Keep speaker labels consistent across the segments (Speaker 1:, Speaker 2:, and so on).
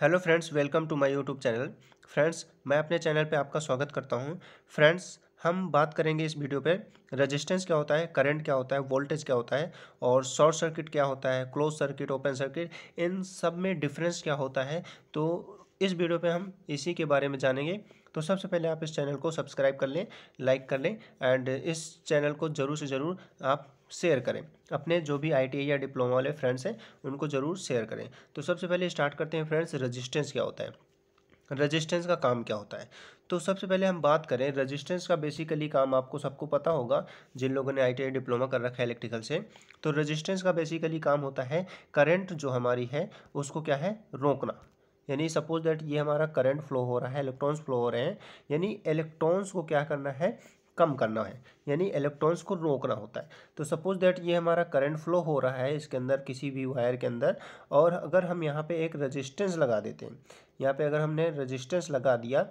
Speaker 1: hello friends welcome to my YouTube channel friends मैं अपने channel पे आपका स्वागत करता हूँ फ्रेंड्स हम बात करेंगे इस वीडियो पे रेजिस्टेंस क्या होता है करंट क्या होता है वोल्टेज क्या होता है और शॉर्ट सर्किट क्या होता है क्लोज सर्किट ओपन सर्किट इन सब में डिफरेंस क्या होता है तो इस वीडियो पर हम इसी के बारे में जानेंगे तो सबसे पहले आप इस चैनल को सब्सक्राइब कर लें लाइक कर लें एंड इस चैनल को ज़रूर से ज़रूर आप शेयर करें अपने जो भी आई या डिप्लोमा वाले फ्रेंड्स हैं उनको ज़रूर शेयर करें तो सबसे पहले स्टार्ट करते हैं फ्रेंड्स रजिस्टेंस क्या होता है रजिस्टेंस का काम क्या होता है तो सबसे पहले हम बात करें रजिस्टेंस का बेसिकली काम आपको सबको पता होगा जिन लोगों ने आई डिप्लोमा कर रखा है इलेक्ट्रिकल से तो रजिस्टेंस का बेसिकली काम होता है करेंट जो हमारी है उसको क्या है रोकना यानी सपोज दैट ये हमारा करंट फ्लो हो रहा है इलेक्ट्रॉन्स फ्लो हो रहे हैं यानी इलेक्ट्रॉन्स को क्या करना है कम करना है यानी इलेक्ट्रॉन्स को रोकना होता है तो सपोज दैट ये हमारा करंट फ्लो हो रहा है इसके अंदर किसी भी वायर के अंदर और अगर हम यहाँ पे एक रजिस्टेंस लगा देते हैं यहाँ पे अगर हमने रजिस्टेंस लगा दिया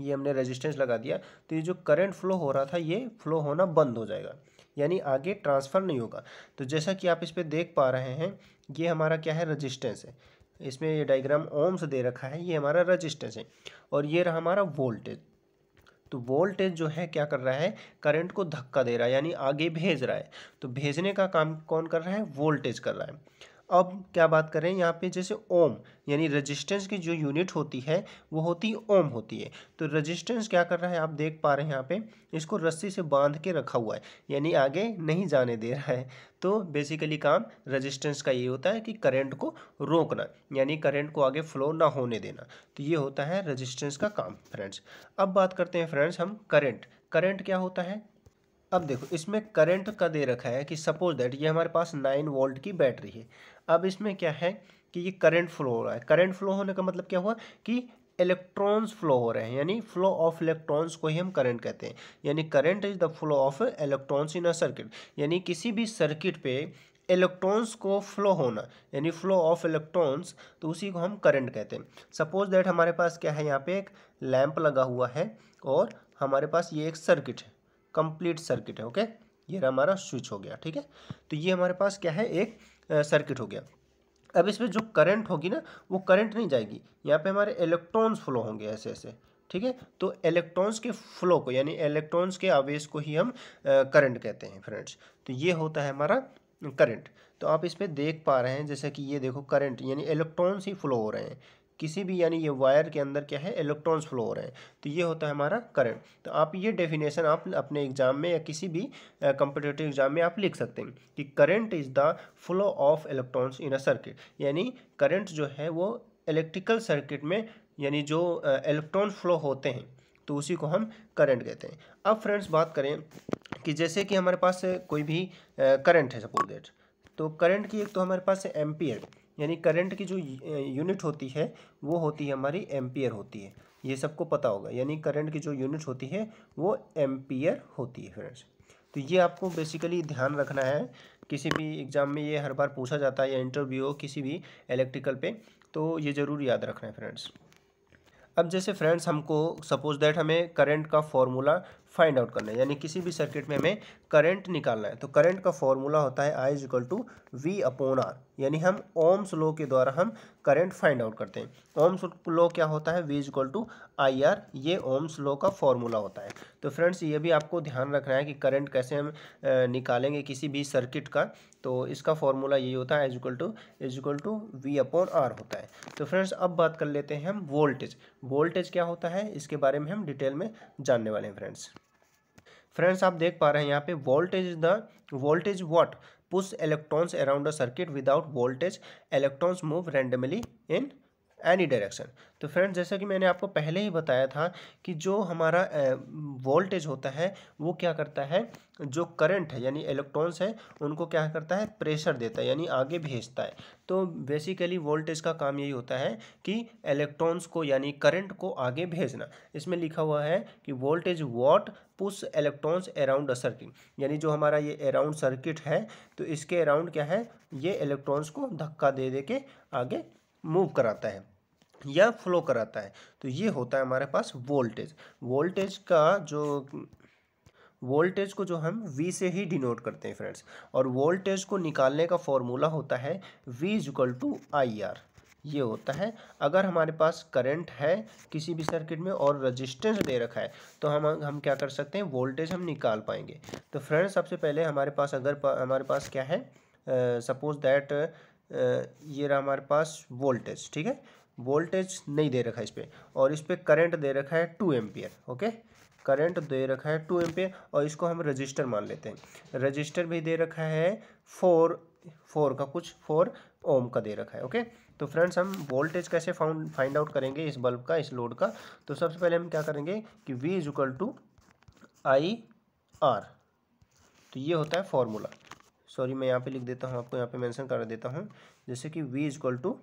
Speaker 1: ये हमने रेजिस्टेंस लगा दिया तो ये जो करंट फ्लो हो रहा था ये फ्लो होना बंद हो जाएगा यानी आगे ट्रांसफ़र नहीं होगा तो जैसा कि आप इस पर देख पा रहे हैं ये हमारा क्या है रजिस्टेंस है इसमें ये डायग्राम ओम्स दे रखा है ये हमारा रजिस्टेंस है और ये रहा हमारा वोल्टेज तो वोल्टेज जो है क्या कर रहा है करंट को धक्का दे रहा है यानी आगे भेज रहा है तो भेजने का काम कौन कर रहा है वोल्टेज कर रहा है अब क्या बात करें यहाँ पे जैसे ओम यानी रेजिस्टेंस की जो यूनिट होती है वो होती ओम होती है तो रेजिस्टेंस क्या कर रहा है आप देख पा रहे हैं यहाँ पे इसको रस्सी से बांध के रखा हुआ है यानी आगे नहीं जाने दे रहा है तो बेसिकली काम रेजिस्टेंस का ये होता है कि करंट को रोकना यानी करंट को आगे फ्लो ना होने देना तो ये होता है रजिस्टेंस का काम फ्रेंड्स अब बात करते हैं फ्रेंड्स हम करेंट करंट क्या होता है अब देखो इसमें करंट का दे रखा है कि सपोज दैट ये हमारे पास नाइन वोल्ट की बैटरी है अब इसमें क्या है कि ये करंट फ्लो हो रहा है करंट फ्लो होने का मतलब क्या हुआ कि इलेक्ट्रॉन्स फ्लो हो रहे हैं यानी फ्लो ऑफ इलेक्ट्रॉन्स को ही हम करंट कहते हैं यानी current is the flow of electrons in a circuit यानी किसी भी सर्किट पे इलेक्ट्रॉन्स को फ्लो होना यानी फ्लो ऑफ इलेक्ट्रॉन्स तो उसी को हम करंट कहते हैं सपोज दैट हमारे पास क्या है यहाँ पे एक लैंप लगा हुआ है और हमारे पास ये एक सर्किट है कंप्लीट सर्किट है ओके ये हमारा स्विच हो गया ठीक है तो ये हमारे पास क्या है एक सर्किट हो गया अब इसमें जो करंट होगी ना वो करंट नहीं जाएगी यहाँ पे हमारे इलेक्ट्रॉन्स फ्लो होंगे ऐसे ऐसे ठीक है तो इलेक्ट्रॉन्स के फ्लो को यानी इलेक्ट्रॉन्स के आवेश को ही हम करंट कहते हैं फ्रेंड्स तो ये होता है हमारा करंट तो आप इसमें देख पा रहे हैं जैसे कि ये देखो करंट यानी इलेक्ट्रॉन्स ही फ्लो हो रहे हैं किसी भी यानी ये वायर के अंदर क्या है इलेक्ट्रॉन्स फ्लो हो रहे हैं तो ये होता है हमारा करंट तो आप ये डेफिनेशन आप अपने एग्जाम में या किसी भी कंपिटेटिव एग्जाम में आप लिख सकते हैं कि current is the flow of electrons in a circuit यानी करंट जो है वो इलेक्ट्रिकल सर्किट में यानी जो इलेक्ट्रॉन फ्लो होते हैं तो उसी को हम करंट कहते हैं अब फ्रेंड्स बात करें कि जैसे कि हमारे पास कोई भी करंट है सपोज दैट तो करंट की एक तो हमारे पास एम्पियर यानी करंट की जो यूनिट होती है वो होती है हमारी एम्पियर होती है ये सबको पता होगा यानी करंट की जो यूनिट होती है वो एम्पियर होती है फ्रेंड्स तो ये आपको बेसिकली ध्यान रखना है किसी भी एग्ज़ाम में ये हर बार पूछा जाता है या इंटरव्यू हो किसी भी इलेक्ट्रिकल पे तो ये ज़रूर याद रखना है फ्रेंड्स अब जैसे फ्रेंड्स हमको सपोज दैट हमें करंट का फॉर्मूला फाइंड आउट करना है यानी किसी भी सर्किट में हमें करंट निकालना है तो करंट का फॉर्मूला होता है I is equal to V upon R यानी हम ओम्स लो के द्वारा हम करंट फाइंड आउट करते हैं ओम्स लो क्या होता है V is equal to I R ये ओम्स लो का फॉर्मूला होता है तो फ्रेंड्स ये भी आपको ध्यान रखना है कि करंट कैसे हम निकालेंगे किसी भी सर्किट का तो इसका फॉर्मूला यही होता है is equal to is equal to V upon R होता है तो फ्रेंड्स अब बात कर लेते हैं हम वोल्टेज वोल्टेज क्या होता है इसके बारे में हम डिटेल में जानने वाले हैं फ्रेंड्स फ्रेंड्स आप देख पा रहे हैं यहाँ पे voltage is the voltage what push electrons around the circuit without voltage electrons move randomly in any direction तो फ्रेंड्स जैसा कि मैंने आपको पहले ही बताया था कि जो हमारा वोल्टेज होता है वो क्या करता है जो करंट है यानी इलेक्ट्रॉन्स है उनको क्या करता है प्रेशर देता है यानी आगे भेजता है तो बेसिकली वोल्टेज का काम यही होता है कि इलेक्ट्रॉन्स को यानी करंट को आगे भेजना इसमें लिखा हुआ है कि voltage what push electrons around a circuit यानी जो हमारा ये अराउंड सर्किट है तो इसके अराउंड क्या है ये इलेक्ट्रॉन्स को धक्का दे दे के आगे मूव कराता है या फ्लो कराता है तो ये होता है हमारे पास वोल्टेज वोल्टेज का जो वोल्टेज को जो हम V से ही डिनोट करते हैं फ्रेंड्स और वोल्टेज को निकालने का फॉर्मूला होता है V equal to I R ये होता है अगर हमारे पास करंट है किसी भी सर्किट में और रेजिस्टेंस दे रखा है तो हम हम क्या कर सकते हैं वोल्टेज हम निकाल पाएंगे तो फ्रेंड्स सबसे पहले हमारे पास अगर पा, हमारे पास क्या है सपोज uh, दैट uh, ये रहा हमारे पास वोल्टेज ठीक है वोल्टेज नहीं दे रखा है इस पर और इस पर करेंट दे रखा है टू एम्पियर ओके करंट दे रखा है टू एम्पियर और इसको हम रजिस्टर मान लेते हैं रजिस्टर भी दे रखा है फोर फोर का कुछ फोर ओम का दे रखा है ओके तो फ्रेंड्स हम वोल्टेज कैसे फाउंड फाइंड आउट करेंगे इस बल्ब का इस लोड का तो सबसे पहले हम क्या करेंगे कि V is equal to I R तो ये होता है फॉर्मूला सॉरी मैं यहाँ पे लिख देता हूँ आपको यहाँ पे मेंशन कर देता हूँ जैसे कि V is equal to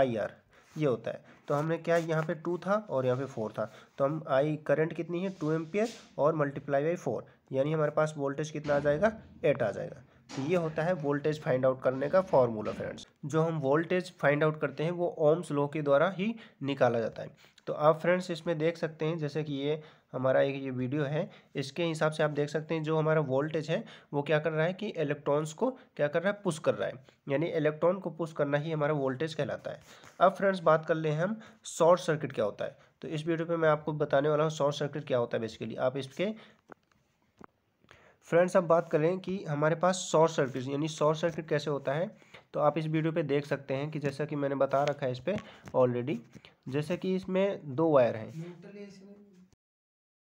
Speaker 1: I R ये होता है तो हमने क्या यहाँ पे टू था और यहाँ पे फोर था तो हम आई करंट कितनी है टू एम्पियर और मल्टीप्लाई बाई फोर यानी हमारे पास वोल्टेज कितना आ जाएगा एट आ जाएगा तो ये होता है वोल्टेज फाइंड आउट करने का फॉर्मूला फ्रेंड्स जो हम वोल्टेज फाइंड आउट करते हैं वो ओम्स लॉ के द्वारा ही निकाला जाता है तो आप फ्रेंड्स इसमें देख सकते हैं जैसे कि ये हमारा एक ये वीडियो है इसके हिसाब से आप देख सकते हैं जो हमारा वोल्टेज है वो क्या कर रहा है कि इलेक्ट्रॉन्स को क्या कर रहा है पुश कर रहा है यानी इलेक्ट्रॉन को पुश करना ही हमारा वोल्टेज कहलाता है अब फ्रेंड्स बात कर ले हम शॉर्ट सर्किट क्या होता है तो इस वीडियो पे मैं आपको बताने वाला हूँ शॉर्ट सर्किट क्या होता है बेसिकली आप इसके फ्रेंड्स अब बात करें कि हमारे पास शॉर्ट सर्किट यानी शॉर्ट सर्किट कैसे होता है तो आप इस वीडियो पे देख सकते हैं कि जैसा कि मैंने बता रखा है इस पर ऑलरेडी जैसे कि इसमें दो वायर हैं